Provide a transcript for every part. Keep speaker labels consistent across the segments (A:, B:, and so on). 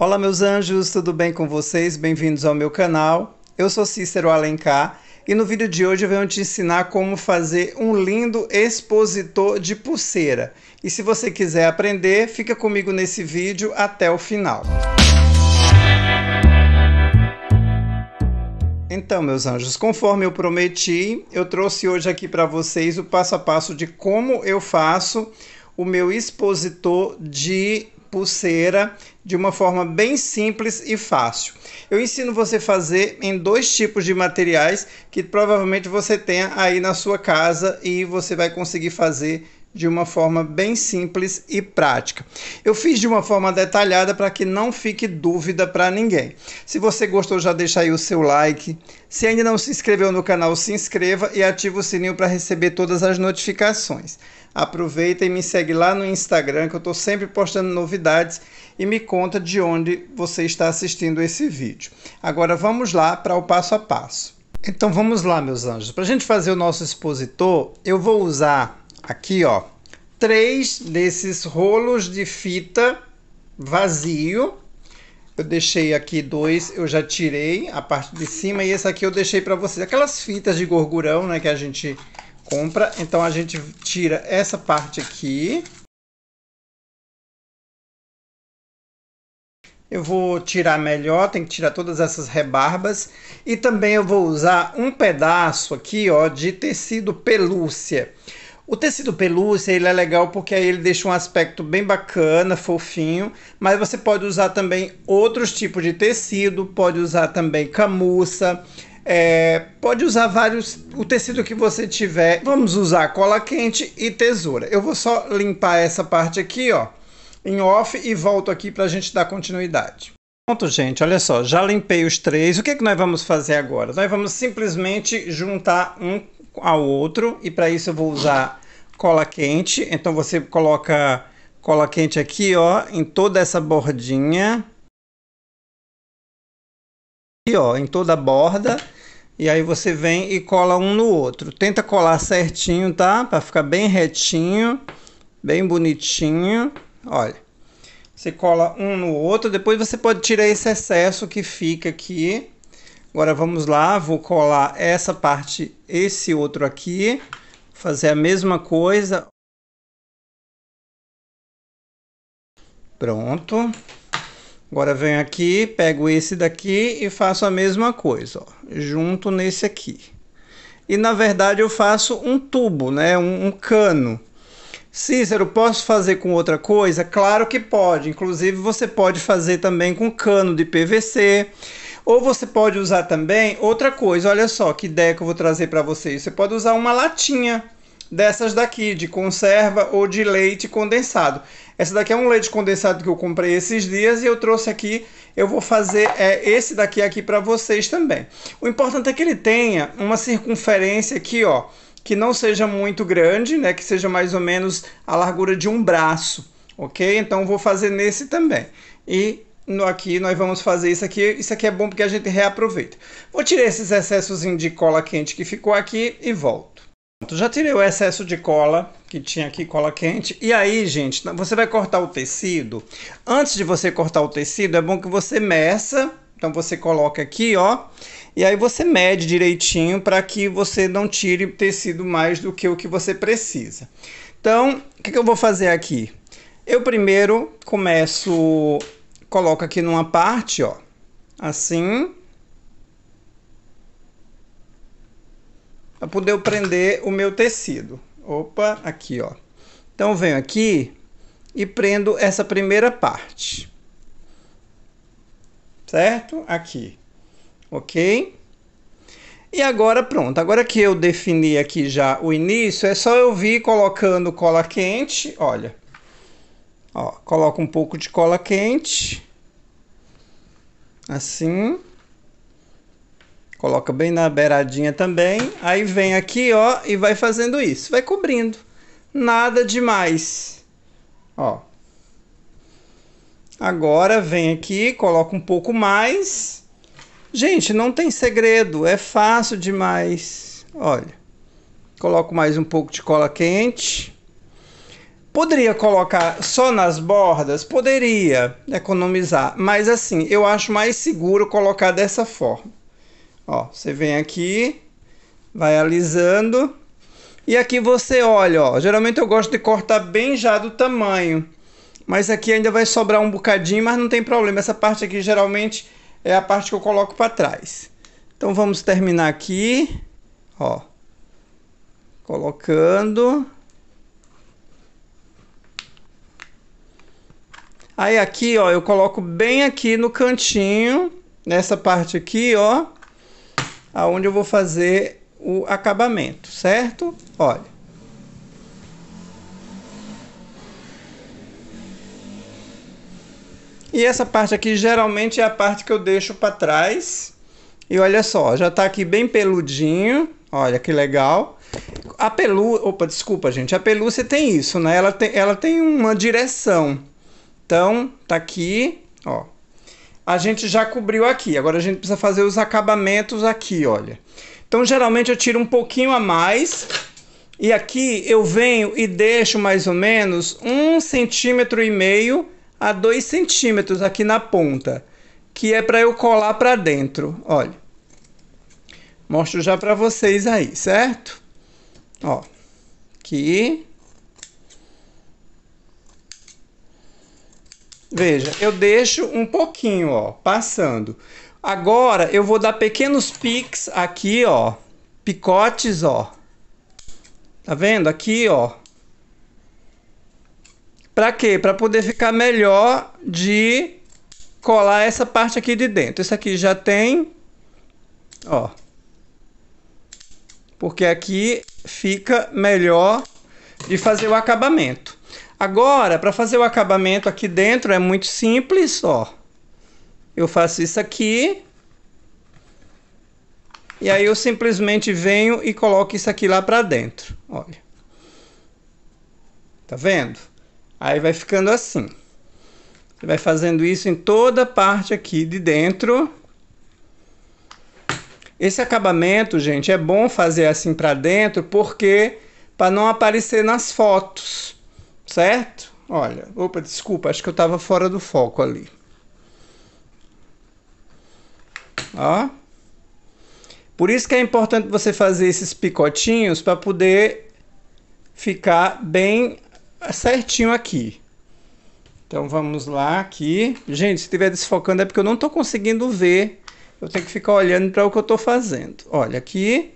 A: Olá, meus anjos, tudo bem com vocês? Bem-vindos ao meu canal. Eu sou Cícero Alencar e no vídeo de hoje eu venho te ensinar como fazer um lindo expositor de pulseira. E se você quiser aprender, fica comigo nesse vídeo até o final. Então, meus anjos, conforme eu prometi, eu trouxe hoje aqui para vocês o passo a passo de como eu faço o meu expositor de pulseira de uma forma bem simples e fácil. Eu ensino você fazer em dois tipos de materiais que provavelmente você tenha aí na sua casa e você vai conseguir fazer de uma forma bem simples e prática. Eu fiz de uma forma detalhada para que não fique dúvida para ninguém. Se você gostou, já deixa aí o seu like. Se ainda não se inscreveu no canal, se inscreva e ative o sininho para receber todas as notificações. Aproveita e me segue lá no Instagram, que eu estou sempre postando novidades e me conta de onde você está assistindo esse vídeo. Agora vamos lá para o passo a passo. Então vamos lá, meus anjos. Para a gente fazer o nosso expositor, eu vou usar aqui ó, três desses rolos de fita vazio. Eu deixei aqui dois, eu já tirei a parte de cima e esse aqui eu
B: deixei para vocês. Aquelas fitas de gorgurão, né, que a gente compra. Então a gente tira essa parte aqui. Eu vou tirar melhor, tem que tirar todas essas rebarbas. E também eu
A: vou usar um pedaço aqui, ó, de tecido pelúcia. O tecido pelúcia ele é legal porque aí ele deixa um aspecto bem bacana, fofinho, mas você pode usar também outros tipos de tecido, pode usar também camuça, é, pode usar vários o tecido que você tiver. Vamos usar cola quente e tesoura. Eu vou só limpar essa parte aqui, ó, em off e volto aqui para a gente dar continuidade. Pronto, gente, olha só, já limpei os três. O que, é que nós vamos fazer agora? Nós vamos simplesmente juntar um ao outro. E para isso eu vou usar cola
B: quente. Então você coloca cola quente aqui, ó, em toda essa bordinha. E ó, em toda a borda. E aí você vem e cola um no outro. Tenta colar certinho, tá? Para ficar bem
A: retinho, bem bonitinho. Olha. Você cola um no outro, depois você pode tirar esse excesso que fica aqui. Agora vamos lá, vou
B: colar essa parte, esse outro aqui, fazer a mesma coisa. Pronto. Agora venho aqui, pego esse daqui e faço a mesma coisa, ó, junto
A: nesse aqui. E na verdade eu faço um tubo, né, um, um cano. Cícero, posso fazer com outra coisa? Claro que pode. Inclusive você pode fazer também com cano de PVC. Ou você pode usar também outra coisa, olha só que ideia que eu vou trazer para vocês. Você pode usar uma latinha dessas daqui, de conserva ou de leite condensado. Essa daqui é um leite condensado que eu comprei esses dias e eu trouxe aqui. Eu vou fazer é, esse daqui aqui para vocês também. O importante é que ele tenha uma circunferência aqui, ó, que não seja muito grande, né, que seja mais ou menos a largura de um braço, ok? Então vou fazer nesse também. E aqui nós vamos fazer isso aqui. Isso aqui é bom porque a gente reaproveita. Vou tirar esses excessos de cola quente que ficou aqui e volto. Pronto, já tirei o excesso de cola que tinha aqui, cola quente. E aí, gente, você vai cortar o tecido. Antes de você cortar o tecido, é bom que você meça. Então você coloca aqui, ó, e aí você mede direitinho para que você não tire o tecido mais do que o que você precisa. Então, o que, que eu vou fazer aqui? Eu primeiro começo coloca aqui numa parte, ó, assim, para poder eu prender o meu tecido. Opa, aqui, ó. Então venho aqui e prendo essa primeira parte. Certo? Aqui. OK? E agora pronto, agora que eu defini aqui já o início, é só eu vir colocando cola quente, olha. Ó, coloca um pouco de cola quente. Assim. Coloca bem na beiradinha também. Aí vem aqui, ó, e vai fazendo isso. Vai cobrindo. Nada demais. Ó. Agora vem aqui, coloca um pouco mais. Gente, não tem segredo, é fácil demais. Olha. Coloco mais um pouco de cola quente. Poderia colocar só nas bordas? Poderia economizar, mas assim, eu acho mais seguro colocar dessa forma. Ó, você vem aqui, vai alisando. E aqui você olha, ó, geralmente eu gosto de cortar bem já do tamanho. Mas aqui ainda vai sobrar um bocadinho, mas não tem problema. Essa parte aqui geralmente é a parte que eu coloco para trás. Então vamos terminar aqui, ó. Colocando. Aí aqui, ó, eu coloco bem aqui no cantinho, nessa parte aqui, ó, aonde eu vou fazer o acabamento, certo? Olha. E essa parte aqui geralmente é a parte que eu deixo para trás. E olha só, já está aqui bem peludinho. Olha que legal. A pelúcia, opa, desculpa, gente. A pelúcia tem isso, né? Ela tem, ela tem uma direção. Então, tá aqui, ó. A gente já cobriu aqui, agora a gente precisa fazer os acabamentos aqui, olha. Então, geralmente eu tiro um pouquinho a mais e aqui eu venho e deixo mais ou menos um centímetro e meio a dois centímetros aqui na ponta, que é para eu colar para dentro, olha. Mostro já para vocês aí, certo? Ó, aqui. Veja, eu deixo um pouquinho, ó, passando. Agora eu vou dar pequenos piques aqui, ó, picotes, ó. Tá vendo? Aqui, ó. Pra quê? Pra poder ficar melhor de colar essa parte aqui de dentro. Isso aqui já tem, ó. Porque aqui fica melhor de fazer o acabamento. Agora, para fazer o acabamento aqui dentro é muito simples, ó. Eu faço isso aqui. E aí eu simplesmente venho e coloco isso aqui lá para dentro, olha. Tá vendo? Aí vai ficando assim. Você vai fazendo isso em toda a parte aqui de dentro. Esse acabamento, gente, é bom fazer assim para dentro porque para não aparecer nas fotos. Certo? Olha, opa, desculpa, acho que eu estava fora do foco ali. Ó. Por isso que é importante você fazer esses picotinhos para poder ficar bem certinho aqui. Então vamos lá aqui. Gente, se estiver desfocando é porque eu não estou conseguindo ver. Eu tenho que ficar olhando para o que eu estou fazendo. Olha aqui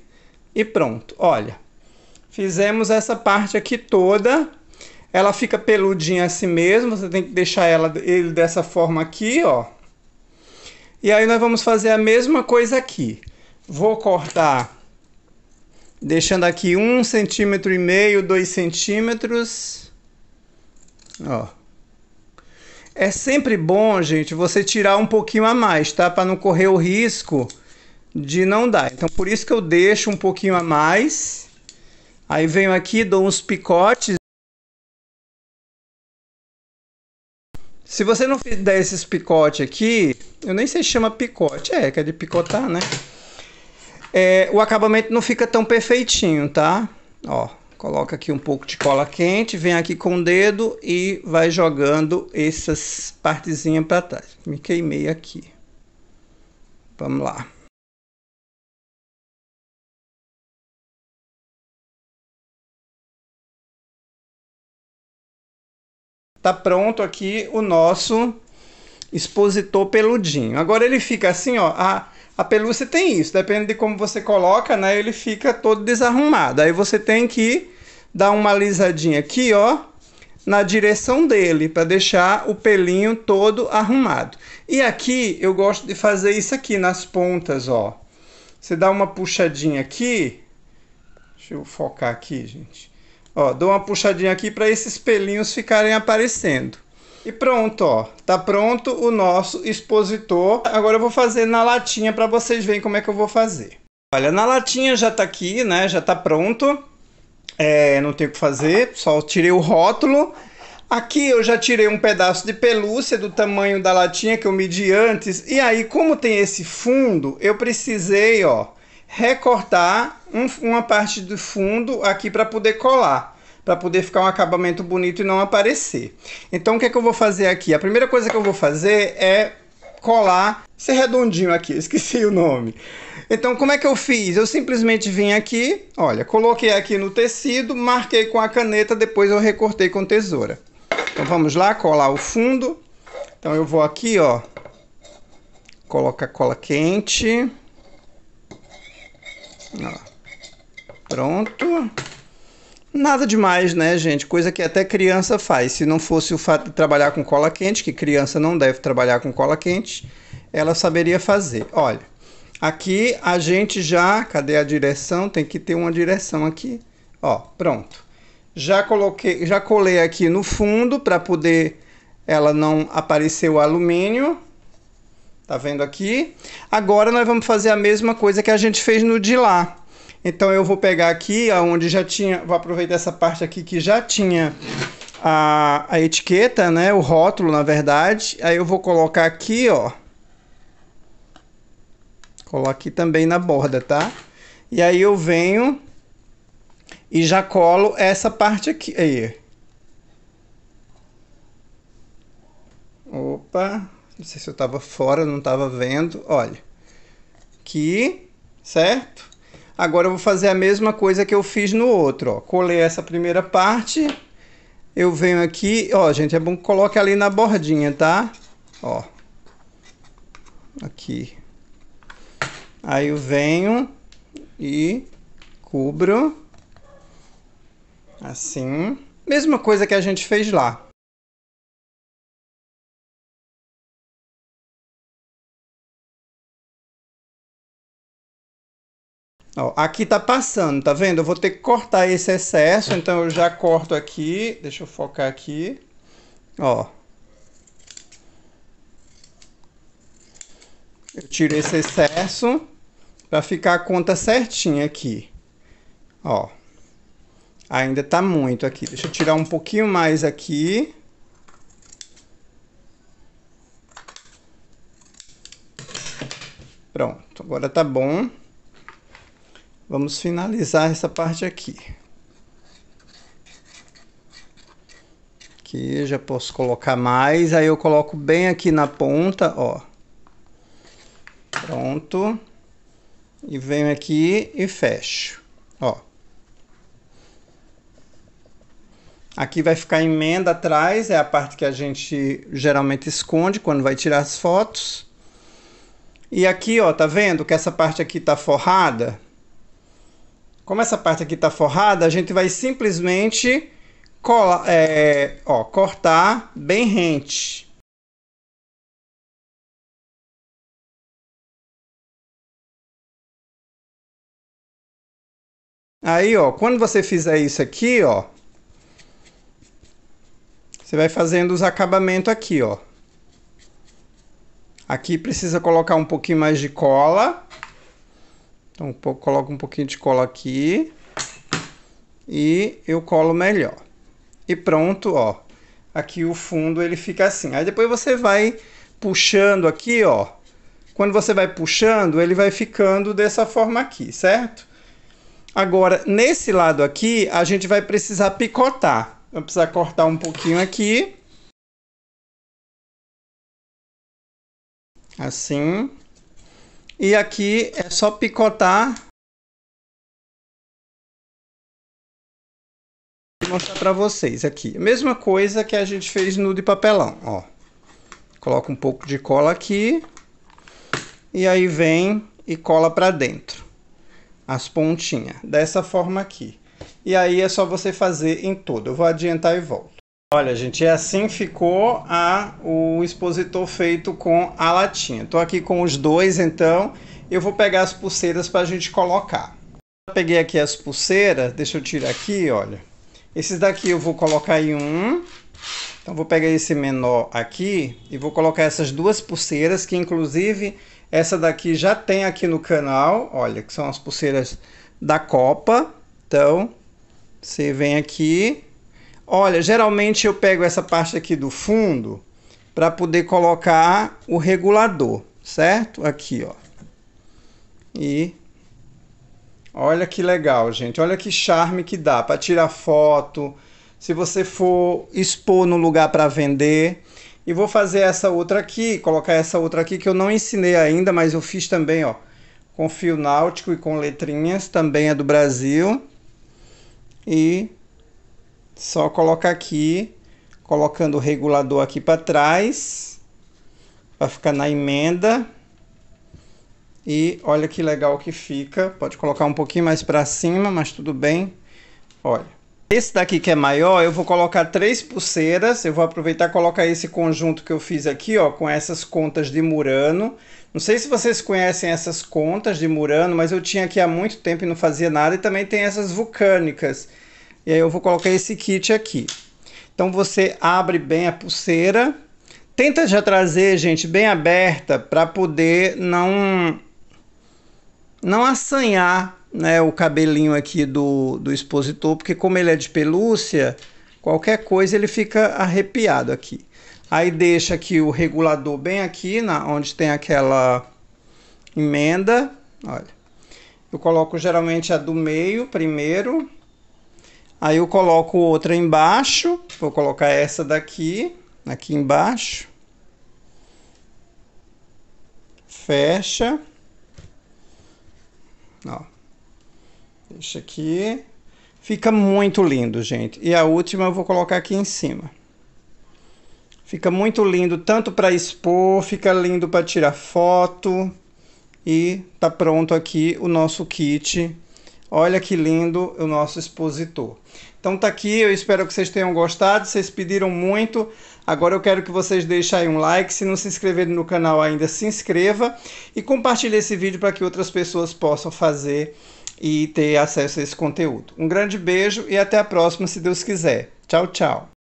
A: e pronto. Olha, fizemos essa parte aqui toda ela fica peludinha assim mesmo, você tem que deixar ela, ele dessa forma aqui, ó. E aí nós vamos fazer a mesma coisa aqui. Vou cortar, deixando aqui um centímetro e meio, dois centímetros. Ó. É sempre bom, gente, você tirar um pouquinho a mais, tá? Para não correr o risco de não dar. Então, por
B: isso que eu deixo um pouquinho a mais. Aí venho aqui, dou uns picotes. Se você não der esses picotes aqui, eu nem sei se chama picote, é, que é de picotar, né?
A: É, o acabamento não fica tão perfeitinho, tá? Ó, coloca aqui um pouco de cola quente, vem aqui com o dedo e vai jogando essas partezinhas para trás.
B: Me queimei aqui. Vamos lá. Tá pronto aqui o nosso
A: expositor peludinho. Agora ele fica assim, ó, a, a pelúcia tem isso, depende de como você coloca, né? Ele fica todo desarrumado. Aí você tem que dar uma alisadinha aqui, ó, na direção dele, para deixar o pelinho todo arrumado. E aqui eu gosto de fazer isso aqui nas pontas, ó. Você dá uma puxadinha aqui. Deixa eu focar aqui, gente. Ó, dou uma puxadinha aqui para esses pelinhos ficarem aparecendo. E pronto, ó, tá pronto o nosso expositor. Agora eu vou fazer na latinha para vocês verem como é que eu vou fazer. Olha, na latinha já tá aqui, né? Já tá pronto. É, não tem o que fazer, só tirei o rótulo. Aqui eu já tirei um pedaço de pelúcia do tamanho da latinha que eu medi antes. E aí, como tem esse fundo, eu precisei, ó, recortar um, uma parte do fundo aqui para poder colar, para poder ficar um acabamento bonito e não aparecer. Então o que é que eu vou fazer aqui? A primeira coisa que eu vou fazer é colar esse é redondinho aqui, esqueci o nome. Então como é que eu fiz? Eu simplesmente vim aqui, olha, coloquei aqui no tecido, marquei com a caneta, depois eu recortei com tesoura. Então vamos lá, colar o fundo. Então eu vou aqui, ó, coloca cola quente. Ó. Pronto. Nada demais, né, gente? Coisa que até criança faz. Se não fosse o fato de trabalhar com cola quente, que criança não deve trabalhar com cola quente, ela saberia fazer. Olha, aqui a gente já... Cadê a direção? Tem que ter uma direção aqui. Ó, pronto. Já coloquei, já colei aqui no fundo para poder ela não aparecer o alumínio. Tá vendo aqui? Agora nós vamos fazer a mesma coisa que a gente fez no de lá. Então eu vou pegar aqui aonde já tinha, vou aproveitar essa parte aqui que já tinha a, a etiqueta, né, o rótulo, na verdade. Aí eu vou colocar aqui, ó. Coloco aqui também na borda, tá? E aí eu venho e já colo essa parte aqui aí. Opa, não sei se eu estava fora, não estava vendo, olha, aqui, certo? Agora eu vou fazer a mesma coisa que eu fiz no outro, ó. colei essa primeira parte, eu venho aqui, ó, gente, é bom que coloque ali na bordinha, tá? Ó, aqui. Aí eu venho
B: e cubro, assim, mesma coisa que a gente fez lá, Ó, aqui tá passando, tá vendo? Eu vou ter que cortar esse excesso, então eu já corto
A: aqui. Deixa eu focar aqui. Ó. Eu tiro esse excesso para ficar a conta certinha aqui. Ó. Ainda tá muito aqui. Deixa eu tirar um pouquinho mais aqui. Pronto, agora tá bom. Vamos finalizar essa parte aqui. Aqui já posso colocar mais, aí eu coloco bem aqui na ponta, ó. Pronto. E venho aqui e fecho, ó. Aqui vai ficar emenda atrás, é a parte que a gente geralmente esconde quando vai tirar as fotos. E aqui, ó, tá vendo que essa parte aqui tá forrada? Como essa parte aqui está forrada, a gente vai simplesmente
B: colar, é, ó, cortar bem rente. Aí, ó, quando você fizer isso aqui, ó,
A: você vai fazendo os acabamentos aqui, ó. Aqui precisa colocar um pouquinho mais de cola. Então, um pouco, coloco um pouquinho de cola aqui. E eu colo melhor. E pronto, ó. Aqui o fundo ele fica assim. Aí depois você vai puxando aqui, ó. Quando você vai puxando, ele vai ficando dessa forma aqui,
B: certo? Agora, nesse lado aqui, a gente vai precisar picotar. Vai precisar cortar um pouquinho aqui. Assim. E aqui é só picotar. Vou mostrar para vocês aqui. Mesma coisa que a gente fez no de papelão, ó. Coloca um pouco de
A: cola aqui. E aí vem e cola para dentro. As pontinhas. Dessa forma aqui. E aí é só você fazer em todo. Eu vou adiantar e volto. Olha, gente, e é assim ficou a, o expositor feito com a latinha. Estou aqui com os dois, então eu vou pegar as pulseiras para a gente colocar. Eu peguei aqui as pulseiras, deixa eu tirar aqui, olha. Esses daqui eu vou colocar em um. Então vou pegar esse menor aqui e vou colocar essas duas pulseiras, que inclusive essa daqui já tem aqui no canal, olha, que são as pulseiras da Copa. Então, você vem aqui, Olha, geralmente eu pego essa parte aqui do fundo para poder colocar o regulador, certo? Aqui, ó. E olha que legal, gente. Olha que charme que dá para tirar foto, se você for expor no lugar para vender. E vou fazer essa outra aqui, colocar essa outra aqui que eu não ensinei ainda, mas eu fiz também, ó, com fio náutico e com letrinhas, também é do Brasil. E só colocar aqui, colocando o regulador aqui para trás, para ficar na emenda. E olha que legal que fica. Pode colocar um pouquinho mais para cima, mas tudo bem. Olha. Esse daqui que é maior, eu vou colocar três pulseiras. Eu vou aproveitar e colocar esse conjunto que eu fiz aqui, ó, com essas contas de Murano. Não sei se vocês conhecem essas contas de Murano, mas eu tinha aqui há muito tempo e não fazia nada. E também tem essas vulcânicas. E aí eu vou colocar esse kit aqui. Então você abre bem a pulseira. Tenta já trazer, gente, bem aberta para poder não não assanhar né, o cabelinho aqui do, do expositor, porque como ele é de pelúcia, qualquer coisa ele fica arrepiado aqui. Aí deixa aqui o regulador bem aqui, na, onde tem aquela emenda. Olha, eu coloco geralmente a do meio primeiro. Aí eu coloco outra embaixo. Vou colocar essa daqui, aqui embaixo. Fecha. Ó. Deixa aqui. Fica muito lindo, gente. E a última eu vou colocar aqui em cima. Fica muito lindo, tanto para expor, fica lindo para tirar foto. E tá pronto aqui o nosso kit Olha que lindo o nosso expositor. Então tá aqui, eu espero que vocês tenham gostado, vocês pediram muito. Agora eu quero que vocês deixem aí um like, se não se inscreverem no canal ainda, se inscreva e compartilhe esse vídeo para que outras pessoas possam fazer
B: e ter acesso a esse conteúdo. Um grande beijo e até a próxima, se Deus quiser. Tchau, tchau.